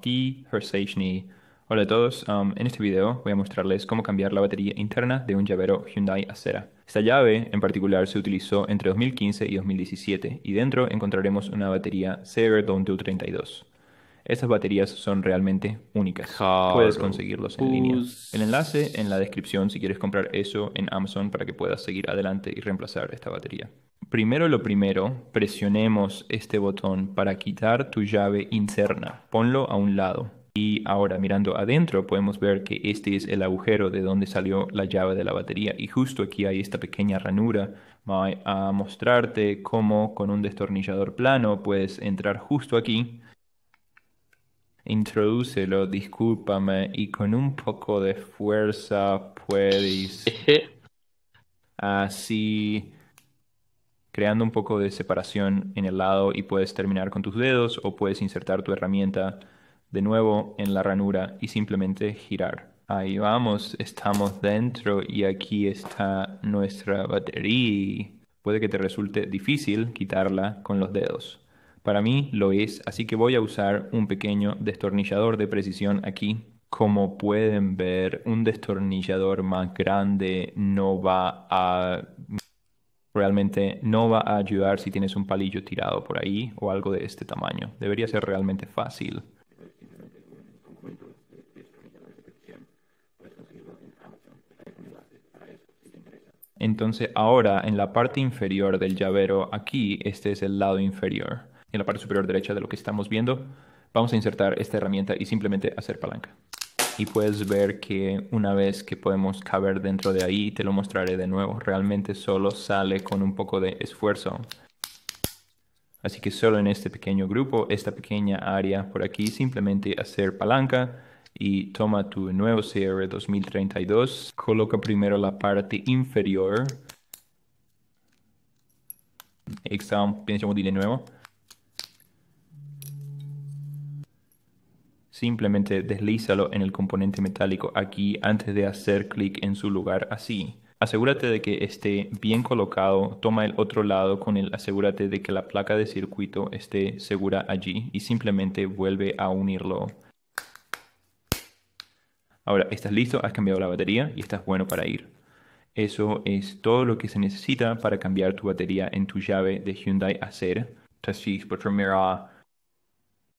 T Hola a todos, um, en este video voy a mostrarles cómo cambiar la batería interna de un llavero Hyundai Acera. Esta llave en particular se utilizó entre 2015 y 2017 y dentro encontraremos una batería Don't 32 Estas baterías son realmente únicas. Puedes conseguirlos en línea. El enlace en la descripción si quieres comprar eso en Amazon para que puedas seguir adelante y reemplazar esta batería. Primero lo primero, presionemos este botón para quitar tu llave interna. Ponlo a un lado. Y ahora mirando adentro podemos ver que este es el agujero de donde salió la llave de la batería y justo aquí hay esta pequeña ranura. Voy a mostrarte cómo con un destornillador plano puedes entrar justo aquí. Introducelo, discúlpame, y con un poco de fuerza puedes... Así creando un poco de separación en el lado y puedes terminar con tus dedos o puedes insertar tu herramienta de nuevo en la ranura y simplemente girar. Ahí vamos, estamos dentro y aquí está nuestra batería. Puede que te resulte difícil quitarla con los dedos. Para mí lo es, así que voy a usar un pequeño destornillador de precisión aquí. Como pueden ver, un destornillador más grande no va a realmente no va a ayudar si tienes un palillo tirado por ahí o algo de este tamaño. Debería ser realmente fácil. Entonces ahora en la parte inferior del llavero, aquí este es el lado inferior, en la parte superior derecha de lo que estamos viendo, vamos a insertar esta herramienta y simplemente hacer palanca y puedes ver que una vez que podemos caber dentro de ahí, te lo mostraré de nuevo, realmente solo sale con un poco de esfuerzo. Así que solo en este pequeño grupo, esta pequeña área por aquí, simplemente hacer palanca y toma tu nuevo CR 2032. Coloca primero la parte inferior. Exam, piensa de nuevo. Simplemente deslízalo en el componente metálico aquí antes de hacer clic en su lugar así. Asegúrate de que esté bien colocado, toma el otro lado con él, asegúrate de que la placa de circuito esté segura allí y simplemente vuelve a unirlo. Ahora, estás listo, has cambiado la batería y estás bueno para ir. Eso es todo lo que se necesita para cambiar tu batería en tu llave de Hyundai Acer. por